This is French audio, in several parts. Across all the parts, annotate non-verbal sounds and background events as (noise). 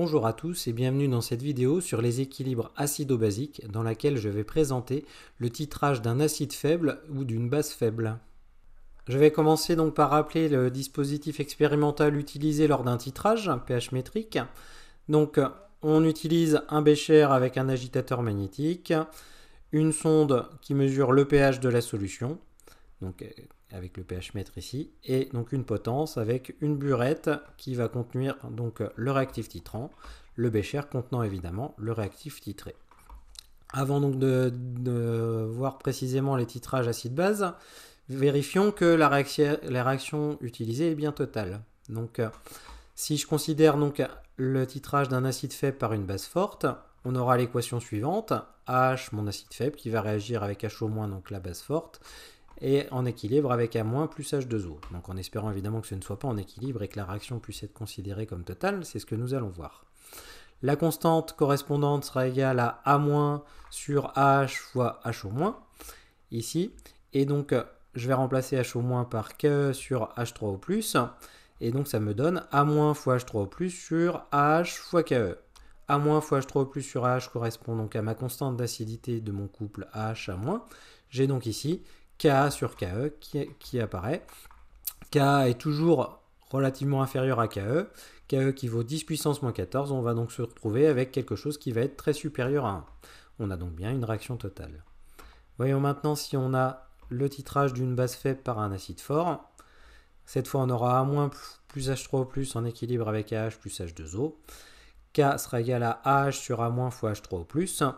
Bonjour à tous et bienvenue dans cette vidéo sur les équilibres acido-basiques dans laquelle je vais présenter le titrage d'un acide faible ou d'une base faible. Je vais commencer donc par rappeler le dispositif expérimental utilisé lors d'un titrage, pH métrique. Donc on utilise un bécher avec un agitateur magnétique, une sonde qui mesure le pH de la solution, donc euh, avec le pH mètre ici, et donc une potence avec une burette qui va contenir donc le réactif titrant, le bécher contenant évidemment le réactif titré. Avant donc de, voir précisément les titrages acide-base, vérifions que la réaction, utilisée est bien totale. Donc euh, si je considère donc le titrage d'un acide faible par une base forte, on aura l'équation suivante, H, mon acide faible, qui va réagir avec H moins, donc la base forte, et en équilibre avec A- plus H2O. Donc en espérant évidemment que ce ne soit pas en équilibre et que la réaction puisse être considérée comme totale, c'est ce que nous allons voir. La constante correspondante sera égale à A- sur H fois H moins, ici. Et donc je vais remplacer H moins par KE sur H3 au Et donc ça me donne A- fois H3 au plus sur H fois KE. A- fois H3 au plus sur H correspond donc à ma constante d'acidité de mon couple H à moins. J'ai donc ici Ka sur Ke qui, apparaît. Ka est toujours relativement inférieur à KE. KE qui vaut 10 puissance moins 14, on va donc se retrouver avec quelque chose qui va être très supérieur à 1. On a donc bien une réaction totale. Voyons maintenant si on a le titrage d'une base faible par un acide fort. Cette fois, on aura A- plus H3O en équilibre avec AH plus H2O. K sera égal à AH sur A- fois H3O.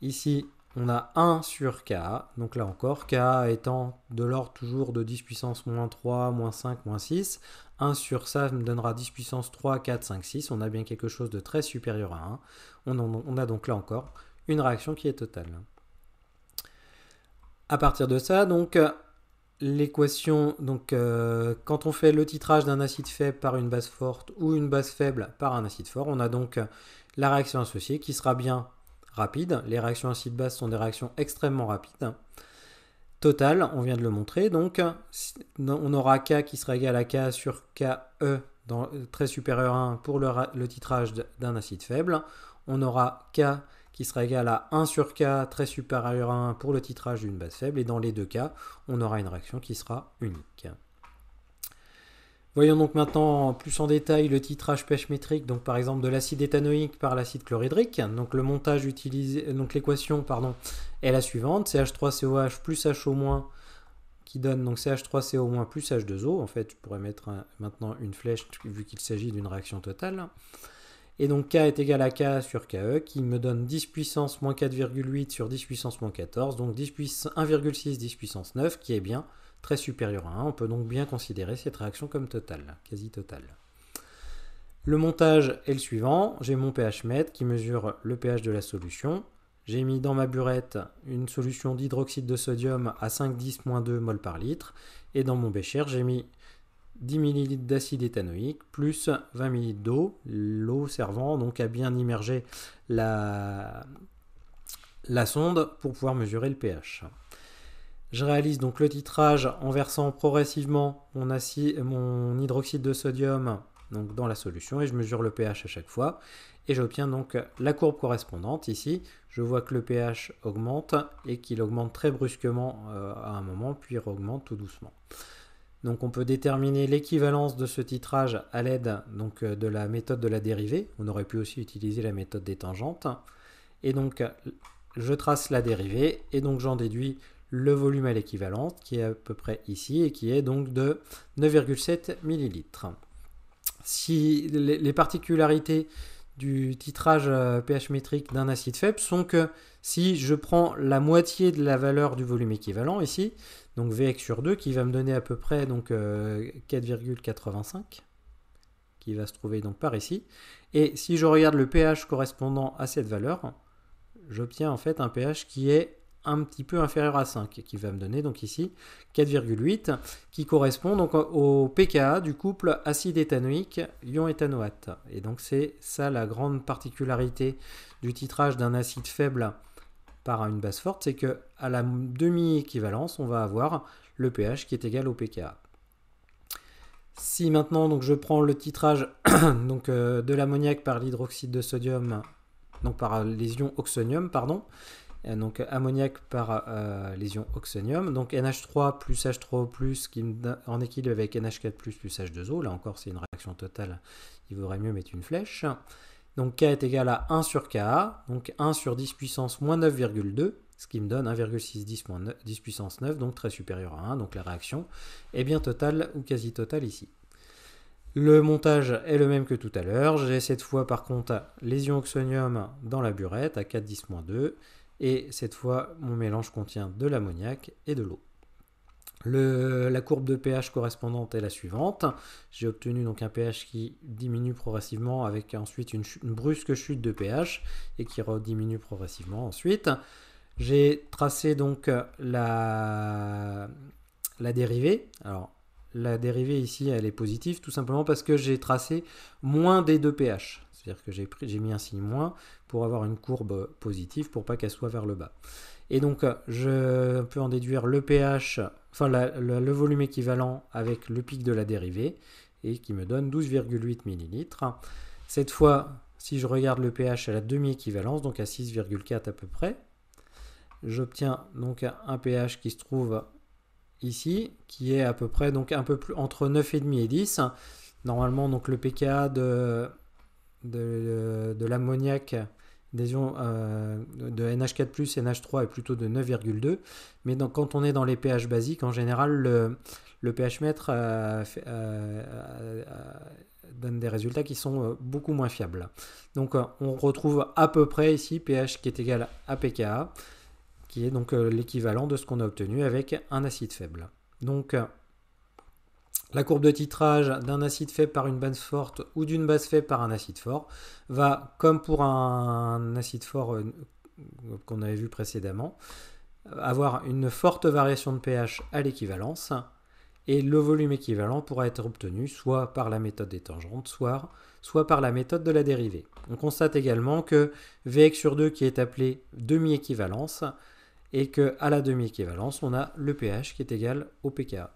Ici, on a 1 sur K, donc là encore, K étant de l'ordre toujours de 10 puissance moins 3, moins 5, moins 6. 1 sur ça me donnera 10 puissance 3, 4, 5, 6. On a bien quelque chose de très supérieur à 1. On, a donc là encore une réaction qui est totale. À partir de ça, donc l'équation, donc euh, quand on fait le titrage d'un acide faible par une base forte ou une base faible par un acide fort, on a donc la réaction associée qui sera bien rapide. Les réactions acide base sont des réactions extrêmement rapides. Total, on vient de le montrer, donc on aura K qui sera égal à K sur KE dans très supérieur à 1 pour le, le titrage d'un acide faible. On aura K qui sera égal à 1 sur K très supérieur à 1 pour le titrage d'une base faible. Et dans les deux cas, on aura une réaction qui sera unique. Voyons donc maintenant plus en détail le titrage pêche métrique, donc par exemple de l'acide éthanoïque par l'acide chlorhydrique. Donc le montage utilisé, donc l'équation pardon, est la suivante CH3COH plus HO- qui donne donc CH3CO- plus H2O. En fait, je pourrais mettre maintenant une flèche vu qu'il s'agit d'une réaction totale. Et donc K est égal à K sur KE qui me donne 10 puissance moins 4,8 sur 10 puissance moins 14, donc 1,6 10 puissance 9 qui est bien très supérieur à 1. On peut donc bien considérer cette réaction comme totale, quasi totale. Le montage est le suivant. J'ai mon pH mètre qui mesure le pH de la solution. J'ai mis dans ma burette une solution d'hydroxyde de sodium à 5,10-2 mol par litre. Et dans mon bécher, j'ai mis 10 ml d'acide éthanoïque plus 20 ml d'eau, l'eau servant donc à bien immerger la, la sonde pour pouvoir mesurer le pH. Je réalise donc le titrage en versant progressivement mon, mon hydroxyde de sodium donc dans la solution et je mesure le pH à chaque fois. Et j'obtiens donc la courbe correspondante. Ici, je vois que le pH augmente et qu'il augmente très brusquement euh, à un moment, puis augmente tout doucement. Donc on peut déterminer l'équivalence de ce titrage à l'aide donc euh, de la méthode de la dérivée. On aurait pu aussi utiliser la méthode des tangentes. Et donc je trace la dérivée et donc j'en déduis le volume à l'équivalente qui est à peu près ici et qui est donc de 9,7 millilitres. Si les, particularités du titrage euh, pH métrique d'un acide faible sont que si je prends la moitié de la valeur du volume équivalent ici, donc Vx sur 2 qui va me donner à peu près donc 4,85 euh, qui va se trouver donc par ici et si je regarde le pH correspondant à cette valeur, j'obtiens en fait un pH qui est un petit peu inférieur à 5, qui va me donner donc ici 4,8, qui correspond donc au pKa du couple acide éthanoïque ion éthanoate. Et donc c'est ça la grande particularité du titrage d'un acide faible par une base forte, c'est que à la demi-équivalence, on va avoir le pH qui est égal au pKa. Si maintenant donc je prends le titrage (coughs) donc, euh, de l'ammoniac par l'hydroxyde de sodium, donc par les ions oxonium, pardon, euh, donc ammoniac par euh, lésion oxonium. Donc NH3 plus H3O, qui, en équilibre avec NH4 plus H2O. Là encore, c'est une réaction totale. Il vaudrait mieux mettre une flèche. Donc K est égal à 1 sur Ka, donc 1 sur 10 puissance moins 9,2, ce qui me donne 1,6 10 puissance 9, donc très supérieur à 1. Donc la réaction est bien totale ou quasi totale ici. Le montage est le même que tout à l'heure. J'ai cette fois par contre lésion oxonium dans la burette à 4,10-2 et cette fois, mon mélange contient de l'ammoniac et de l'eau. la courbe de pH correspondante est la suivante. J'ai obtenu donc un pH qui diminue progressivement avec ensuite une, brusque chute de pH et qui rediminue progressivement ensuite. J'ai tracé donc la, la dérivée. Alors la dérivée ici elle est positive tout simplement parce que j'ai tracé moins des deux pH. C'est-à-dire que j'ai, j'ai mis un signe moins pour avoir une courbe positive pour pas qu'elle soit vers le bas. Et donc, euh, je peux en déduire le pH, enfin le volume équivalent avec le pic de la dérivée, et qui me donne 12,8 millilitres. Cette fois, si je regarde le pH à la demi-équivalence, donc à 6,4 à peu près, j'obtiens donc un pH qui se trouve ici, qui est à peu près donc un peu plus entre 9,5 et 10. Normalement, donc le pKa de de, euh, de l'ammoniac des ions euh, de NH4+, NH3 est plutôt de 9,2. Mais quand on est dans les pH basiques, en général, le, pH mètre euh, donne des résultats qui sont beaucoup moins fiables. Donc, on retrouve à peu près ici pH qui est égal à pKa, qui est donc l'équivalent de ce qu'on a obtenu avec un acide faible. Donc, la courbe de titrage d'un acide fait par une base forte ou d'une base fait par un acide fort va, comme pour un acide fort euh, qu'on avait vu précédemment, avoir une forte variation de pH à l'équivalence et le volume équivalent pourra être obtenu soit par la méthode des tangentes, soit, soit par la méthode de la dérivée. On constate également que Vx sur 2 qui est appelé demi-équivalence et qu'à la demi-équivalence, on a le pH qui est égal au pKa.